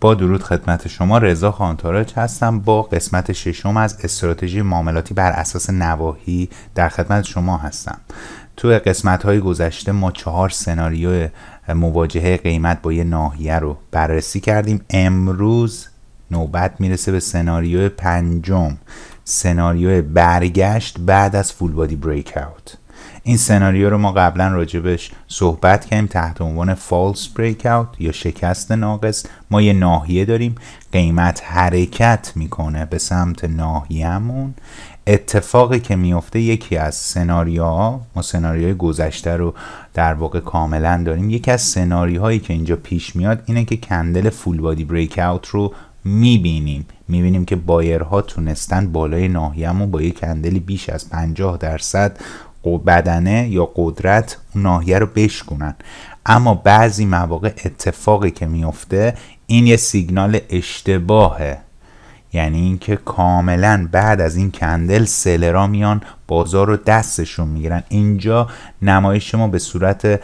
با درود خدمت شما رضا خانتاراج هستم با قسمت ششم از استراتژی معاملاتی بر اساس نواحی در خدمت شما هستم تو قسمت های گذشته ما چهار سناریو مواجهه قیمت با یه ناحیه رو بررسی کردیم امروز نوبت میرسه به سناریو پنجم سناریو برگشت بعد از فول بادی بریک اوت این سناریو رو ما قبلا راجبش صحبت کردیم تحت عنوان فالس بریک اوت یا شکست ناقص ما یه ناحیه داریم قیمت حرکت میکنه به سمت ناحیهمون اتفاقی که میفته یکی از سناریوها ما سناریوهای گذشته رو در واقع کاملا داریم یکی از سناریوهایی که اینجا پیش میاد اینه که کندل فول بادی بریک اوت رو میبینیم میبینیم که بایرها تونستن بالای ناحیهمون با یک کندلی بیش از 50 درصد بدنه یا قدرت اون ناحیه رو بشکنن اما بعضی مواقع اتفاقی که میفته این یه سیگنال اشتباهه یعنی اینکه کاملا بعد از این کندل سلرا میان بازار رو دستشون میگیرن اینجا نمایش ما به صورت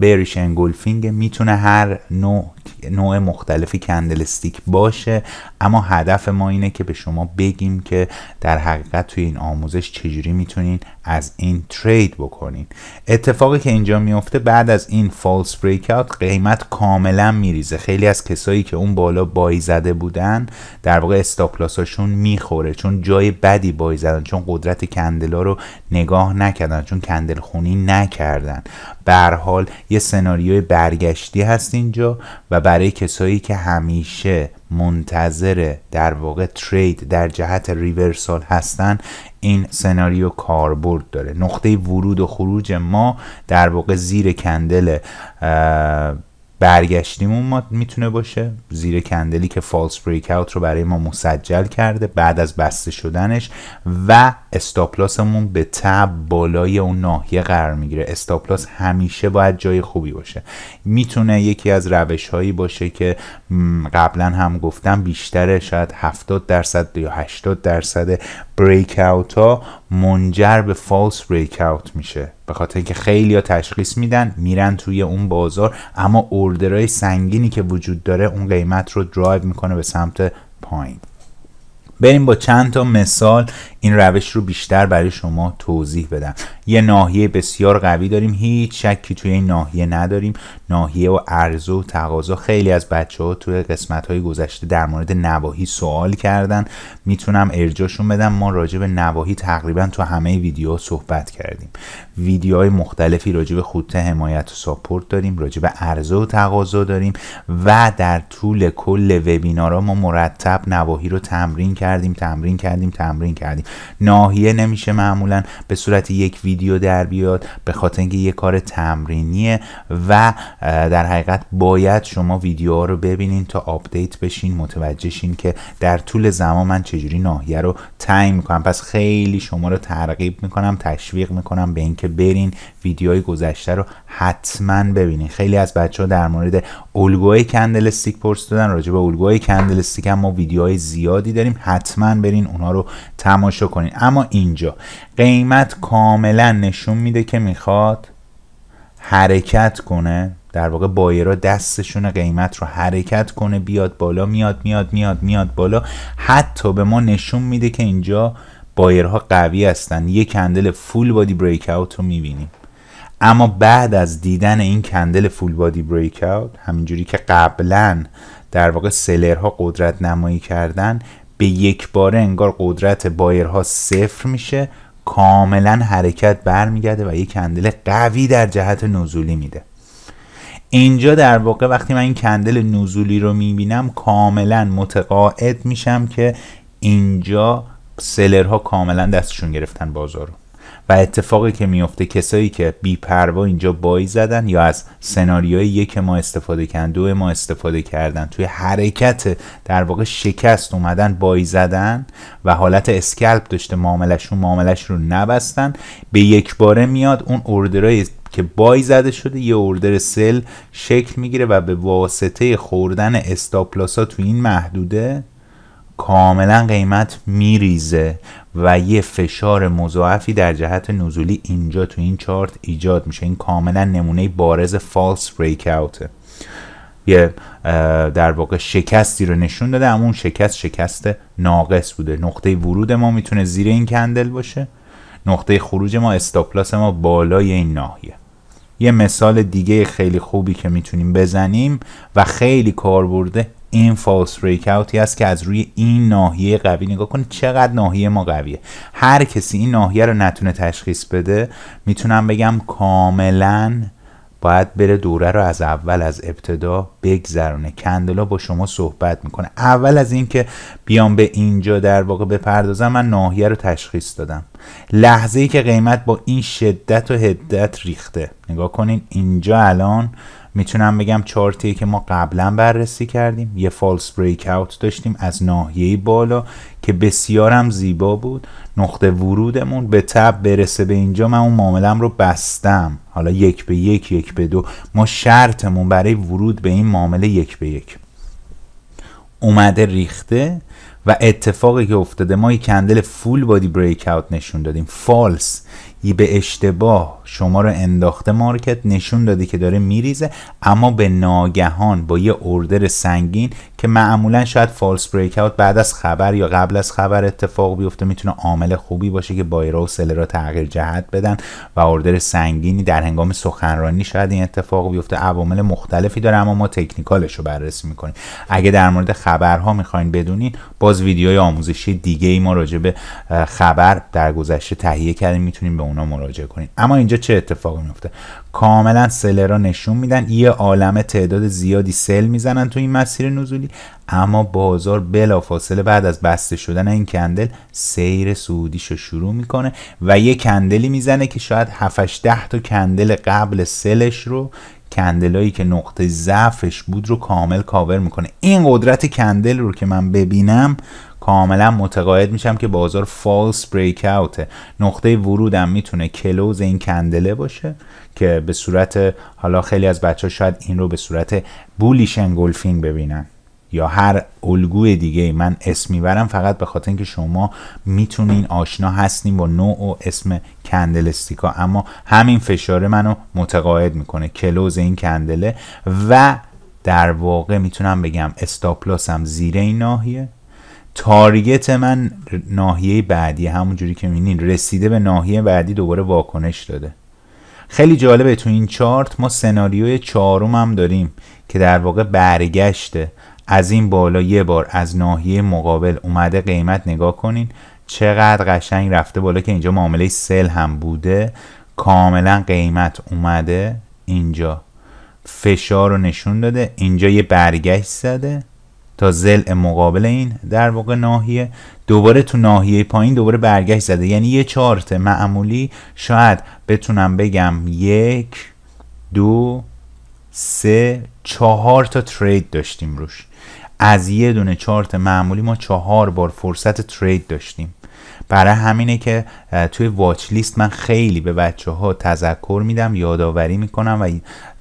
بریش انگولفینگ میتونه هر نوع نوع مختلفی کندلستیک باشه اما هدف ما اینه که به شما بگیم که در حقیقت توی این آموزش چجوری میتونین از این ترید بکنین اتفاقی که اینجا میفته بعد از این فالس بریک اوت قیمت کاملا میریزه خیلی از کسایی که اون بالا بای زده بودن در واقع استاپلاساشون میخوره چون جای بدی بای زدن چون قدرت کندل کندلا رو نگاه نکردن چون کندل خونی نکردن بر حال یه سناریوی برگشتی هست اینجا و برای کسایی که همیشه منتظر در واقع ترید در جهت ریورسال هستن این سناریو کاربرد داره نقطه ورود و خروج ما در واقع زیر کندل برگشتیمون ما میتونه باشه زیر کندلی که فالس بریک اوت رو برای ما مسجل کرده بعد از بسته شدنش و استاپلاسمون به تب بالای اون ناحیه قرار میگیره استاپلاس همیشه باید جای خوبی باشه میتونه یکی از روش هایی باشه که قبلا هم گفتم بیشتر شاید 70 درصد یا 80 درصد بریک اوت ها منجر به فالس بریک اوت میشه به خاطر اینکه خیلی ها تشخیص میدن میرن توی اون بازار اما اوردرهای سنگینی که وجود داره اون قیمت رو درایو میکنه به سمت پایین بریم با چند تا مثال این روش رو بیشتر برای شما توضیح بدم یه ناحیه بسیار قوی داریم هیچ شکی توی این ناحیه نداریم ناحیه و ارزو، و تقاضا خیلی از بچه ها توی قسمت های گذشته در مورد نواحی سوال کردن میتونم ارجاشون بدم ما راجع به نواحی تقریبا تو همه ویدیو صحبت کردیم ویدیوهای مختلفی راجع به خودت حمایت و ساپورت داریم راجع به عرضه و تقاضا داریم و در طول کل وبینارها ما مرتب نواحی رو تمرین کردیم کردیم تمرین کردیم تمرین کردیم ناحیه نمیشه معمولا به صورت یک ویدیو در بیاد به خاطر اینکه یه کار تمرینیه و در حقیقت باید شما ویدیوها رو ببینین تا آپدیت بشین متوجه شین که در طول زمان من چجوری ناحیه رو تایم میکنم پس خیلی شما رو ترغیب میکنم تشویق میکنم به اینکه برین ویدیوهای گذشته رو حتما ببینین خیلی از بچه ها در مورد الگوهای کندل استیک دادن راجع به الگوهای کندل استیک هم ما ویدیوهای زیادی داریم حتما برین اونا رو تماشا کنین اما اینجا قیمت کاملا نشون میده که میخواد حرکت کنه در واقع بایرا دستشون قیمت رو حرکت کنه بیاد بالا میاد میاد میاد میاد بالا حتی به ما نشون میده که اینجا بایرها قوی هستن یه کندل فول بادی بریک اوت رو میبینیم اما بعد از دیدن این کندل فول بادی بریک اوت همینجوری که قبلا در واقع سلرها قدرت نمایی کردن به یک باره انگار قدرت بایرها صفر میشه کاملا حرکت برمیگرده و یک کندل قوی در جهت نزولی میده اینجا در واقع وقتی من این کندل نزولی رو میبینم کاملا متقاعد میشم که اینجا سلرها کاملا دستشون گرفتن بازار و اتفاقی که میفته کسایی که پروا اینجا بای زدن یا از سناریوی یک ما استفاده کردن دو ما استفاده کردن توی حرکت در واقع شکست اومدن بای زدن و حالت اسکلپ داشته معاملشون معاملش رو نبستن به یک باره میاد اون اردرای که بای زده شده یه اوردر سل شکل میگیره و به واسطه خوردن استاپلاس ها تو این محدوده کاملا قیمت میریزه و یه فشار مضاعفی در جهت نزولی اینجا تو این چارت ایجاد میشه این کاملا نمونه بارز فالس بریک اوته یه در واقع شکستی رو نشون داده اما اون شکست شکست ناقص بوده نقطه ورود ما میتونه زیر این کندل باشه نقطه خروج ما استاپلاس ما بالای این ناحیه یه مثال دیگه خیلی خوبی که میتونیم بزنیم و خیلی کاربرده این فالس بریک است که از روی این ناحیه قوی نگاه کنید چقدر ناحیه ما قویه هر کسی این ناحیه رو نتونه تشخیص بده میتونم بگم کاملا باید بره دوره رو از اول از ابتدا بگذرونه کندلا با شما صحبت میکنه اول از اینکه بیام به اینجا در واقع بپردازم من ناحیه رو تشخیص دادم لحظه ای که قیمت با این شدت و هدت ریخته نگاه کنین اینجا الان میتونم بگم چارتی که ما قبلا بررسی کردیم یه فالس بریک اوت داشتیم از ناحیه بالا که بسیارم زیبا بود نقطه ورودمون به تب برسه به اینجا من اون معاملم رو بستم حالا یک به یک یک به دو ما شرطمون برای ورود به این معامله یک به یک اومده ریخته و اتفاقی که افتاده ما یک کندل فول بادی بریک اوت نشون دادیم فالس یه به اشتباه شما رو انداخته مارکت نشون داده که داره میریزه اما به ناگهان با یه اردر سنگین که معمولا شاید فالس بریک اوت بعد از خبر یا قبل از خبر اتفاق بیفته میتونه عامل خوبی باشه که بایرا و سلرا تغییر جهت بدن و اوردر سنگینی در هنگام سخنرانی شاید این اتفاق بیفته عوامل مختلفی داره اما ما تکنیکالش رو بررسی میکنیم اگه در مورد خبرها میخواین بدونین باز ویدیوی آموزشی دیگه ای ما راجع به خبر در گذشته تهیه کردیم میتونیم به اونا مراجعه کنیم. اما اینجا چه اتفاقی میفته کاملا سلرا نشون میدن یه عالم تعداد زیادی سل میزنن تو این مسیر نزولی اما بازار بلافاصله بعد از بسته شدن این کندل سیر سعودیش رو شروع میکنه و یه کندلی میزنه که شاید 7 ده تا کندل قبل سلش رو کندلایی که نقطه ضعفش بود رو کامل کاور میکنه این قدرت کندل رو که من ببینم کاملا متقاعد میشم که بازار فالس بریک اوته نقطه ورودم میتونه کلوز این کندله باشه که به صورت حالا خیلی از بچه ها شاید این رو به صورت بولیش انگولفینگ ببینن یا هر الگوی دیگه من اسم میبرم فقط به خاطر اینکه شما میتونین آشنا هستین با نوع و اسم استیکا. اما همین فشاره منو متقاعد میکنه کلوز این کندله و در واقع میتونم بگم هم زیر این ناحیه تارگت من ناحیه بعدی همونجوری که میبینین رسیده به ناحیه بعدی دوباره واکنش داده خیلی جالبه تو این چارت ما سناریوی چهارم هم داریم که در واقع برگشته از این بالا یه بار از ناحیه مقابل اومده قیمت نگاه کنین چقدر قشنگ رفته بالا که اینجا معامله سل هم بوده کاملا قیمت اومده اینجا فشار رو نشون داده اینجا یه برگشت زده تا زل مقابل این در واقع ناحیه دوباره تو ناحیه پایین دوباره برگشت زده یعنی یه چارت معمولی شاید بتونم بگم یک دو سه چهار تا ترید داشتیم روش از یه دونه چارت معمولی ما چهار بار فرصت ترید داشتیم برای همینه که توی واچ لیست من خیلی به بچه ها تذکر میدم یادآوری میکنم و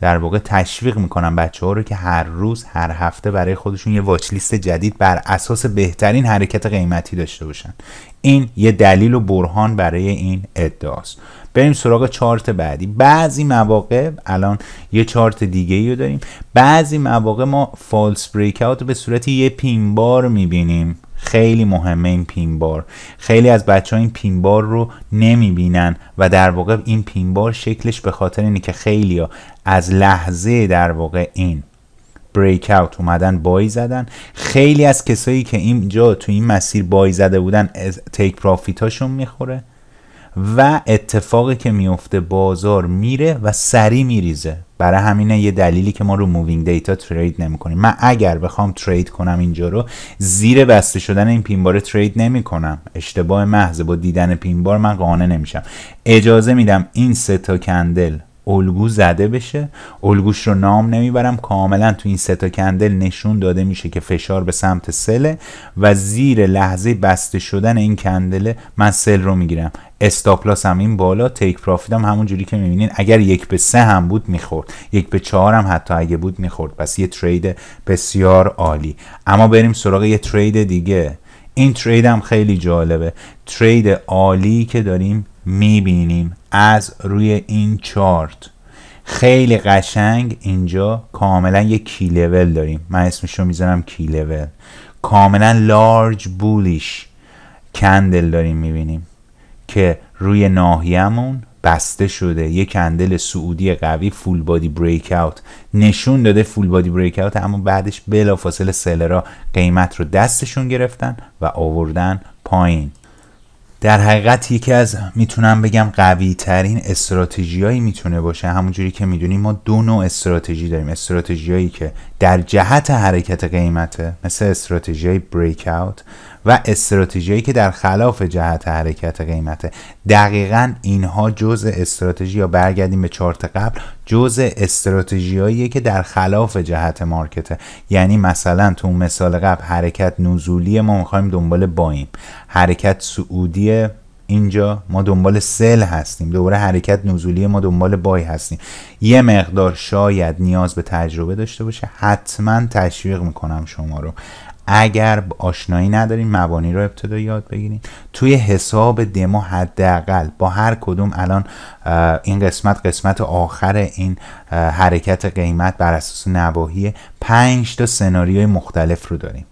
در واقع تشویق میکنم بچه ها رو که هر روز هر هفته برای خودشون یه واچ لیست جدید بر اساس بهترین حرکت قیمتی داشته باشن این یه دلیل و برهان برای این ادعاست بریم سراغ چارت بعدی بعضی مواقع الان یه چارت دیگه ای رو داریم بعضی مواقع ما فالس بریک اوت به صورت یه پین بار میبینیم خیلی مهمه این پینبار خیلی از بچه ها این پینبار رو بینن و در واقع این پینبار شکلش به خاطر اینه که خیلی از لحظه در واقع این بریک اوت اومدن بای زدن خیلی از کسایی که اینجا تو این مسیر بای زده بودن تیک پرافیت هاشون میخوره و اتفاقی که میفته بازار میره و سری میریزه برای همینه یه دلیلی که ما رو مووینگ دیتا ترید نمیکنیم من اگر بخوام ترید کنم اینجا رو زیر بسته شدن این پینبار ترید نمیکنم اشتباه محض با دیدن پینبار من قانع نمیشم اجازه میدم این سه تا کندل الگو زده بشه الگوش رو نام نمیبرم کاملا تو این ستا کندل نشون داده میشه که فشار به سمت سله و زیر لحظه بسته شدن این کندله من سل رو میگیرم استاپلاس هم این بالا تیک پرافیت هم همون جوری که میبینین اگر یک به سه هم بود میخورد یک به چهار هم حتی اگه بود میخورد پس یه ترید بسیار عالی اما بریم سراغ یه ترید دیگه این ترید هم خیلی جالبه ترید عالی که داریم میبینیم از روی این چارت خیلی قشنگ اینجا کاملا یه کی لول داریم من اسمش رو میزنم کی لول کاملا لارج بولیش کندل داریم میبینیم که روی ناحیهمون بسته شده یه کندل سعودی قوی فول بادی بریک اوت نشون داده فول بادی بریک اوت اما بعدش بلافاصله سلرا قیمت رو دستشون گرفتن و آوردن پایین در حقیقت یکی از میتونم بگم قوی ترین هایی میتونه باشه همونجوری که میدونیم ما دو نوع استراتژی داریم هایی که در جهت حرکت قیمته مثل استراتژی بریک اوت و هایی که در خلاف جهت حرکت قیمته دقیقا اینها جزء استراتژی یا برگردیم به چارت قبل جزء استراتژیایی که در خلاف جهت مارکته یعنی مثلا تو اون مثال قبل حرکت نزولی ما میخوایم دنبال باییم حرکت سعودی اینجا ما دنبال سل هستیم دوباره حرکت نزولی ما دنبال بای هستیم یه مقدار شاید نیاز به تجربه داشته باشه حتما تشویق میکنم شما رو اگر آشنایی ندارین مبانی رو ابتدا یاد بگیرین توی حساب دمو حداقل با هر کدوم الان این قسمت قسمت آخر این حرکت قیمت بر اساس نباهی 5 تا سناریوی مختلف رو داریم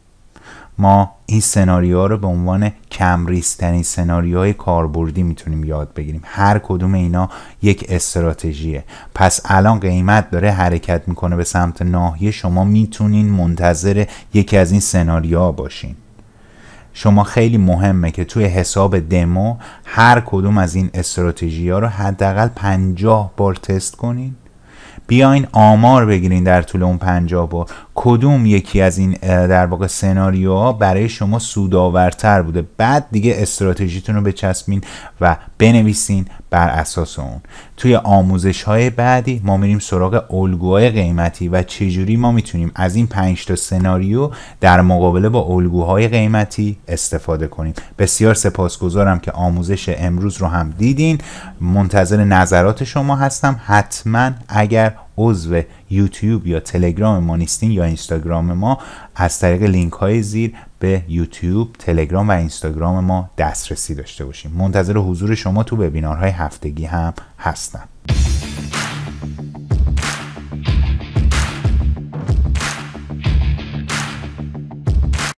ما این سناریوها رو به عنوان کمریسترین سناریوهای کاربردی میتونیم یاد بگیریم هر کدوم اینا یک استراتژیه پس الان قیمت داره حرکت میکنه به سمت ناحیه شما میتونین منتظر یکی از این سناریوها باشین شما خیلی مهمه که توی حساب دمو هر کدوم از این استراتژی ها رو حداقل پنجاه بار تست کنین بیاین آمار بگیرین در طول اون پنجاه بار کدوم یکی از این در واقع سناریوها برای شما سودآورتر بوده بعد دیگه استراتژیتون رو بچسبین و بنویسین بر اساس اون توی آموزش های بعدی ما میریم سراغ الگوهای قیمتی و چجوری ما میتونیم از این 5 تا سناریو در مقابله با الگوهای قیمتی استفاده کنیم بسیار سپاسگزارم که آموزش امروز رو هم دیدین منتظر نظرات شما هستم حتما اگر عضو یوتیوب یا تلگرام ما نیستین یا اینستاگرام ما از طریق لینک های زیر به یوتیوب، تلگرام و اینستاگرام ما دسترسی داشته باشیم. منتظر حضور شما تو وبینارهای هفتگی هم هستم.